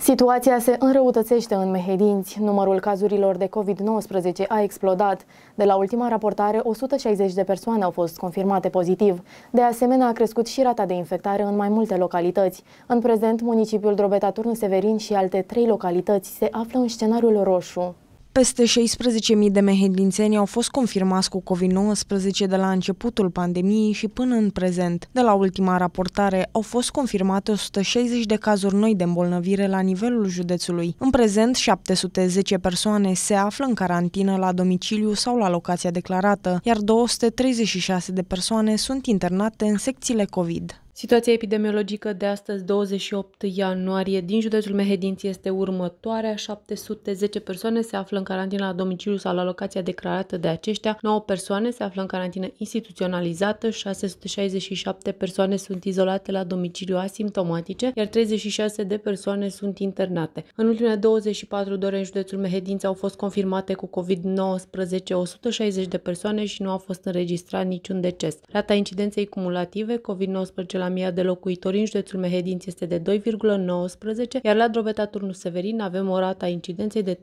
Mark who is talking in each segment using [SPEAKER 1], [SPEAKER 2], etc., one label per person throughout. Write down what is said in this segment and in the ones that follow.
[SPEAKER 1] Situația se înrăutățește în Mehedinți. Numărul cazurilor de COVID-19 a explodat. De la ultima raportare, 160 de persoane au fost confirmate pozitiv. De asemenea, a crescut și rata de infectare în mai multe localități. În prezent, municipiul Drobeta Turnu Severin și alte trei localități se află în scenariul roșu. Peste 16.000
[SPEAKER 2] de mehedințeni au fost confirmați cu COVID-19 de la începutul pandemiei și până în prezent. De la ultima raportare au fost confirmate 160 de cazuri noi de îmbolnăvire la nivelul județului. În prezent, 710 persoane se află în carantină la domiciliu sau la locația declarată, iar 236 de persoane sunt internate în secțiile COVID.
[SPEAKER 3] Situația epidemiologică de astăzi, 28 ianuarie, din județul Mehedinți este următoarea. 710 persoane se află în carantină la domiciliu sau la locația declarată de aceștia. 9 persoane se află în carantină instituționalizată, 667 persoane sunt izolate la domiciliu asimptomatice, iar 36 de persoane sunt internate. În ultimele 24 de ore în județul Mehedinți au fost confirmate cu COVID-19 160 de persoane și nu a fost înregistrat niciun deces. Rata incidenței cumulative COVID-19 la la mii de locuitori în județul Mehedinți este de 2,19, iar la Drobeta Turnu Severin avem o rată a incidenței de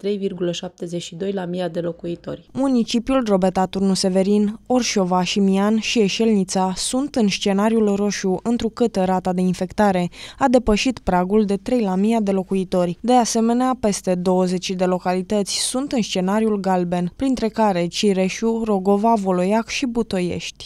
[SPEAKER 3] 3,72 la mii de
[SPEAKER 2] locuitori. Municipiul Drobeta Turnu Severin, Orșova și Mian și Eșelnița sunt în scenariul roșu, întrucât rata de infectare a depășit pragul de 3 la mii de locuitori. De asemenea, peste 20 de localități sunt în scenariul galben, printre care Cireșu, Rogova, Voloiac și Butoiești.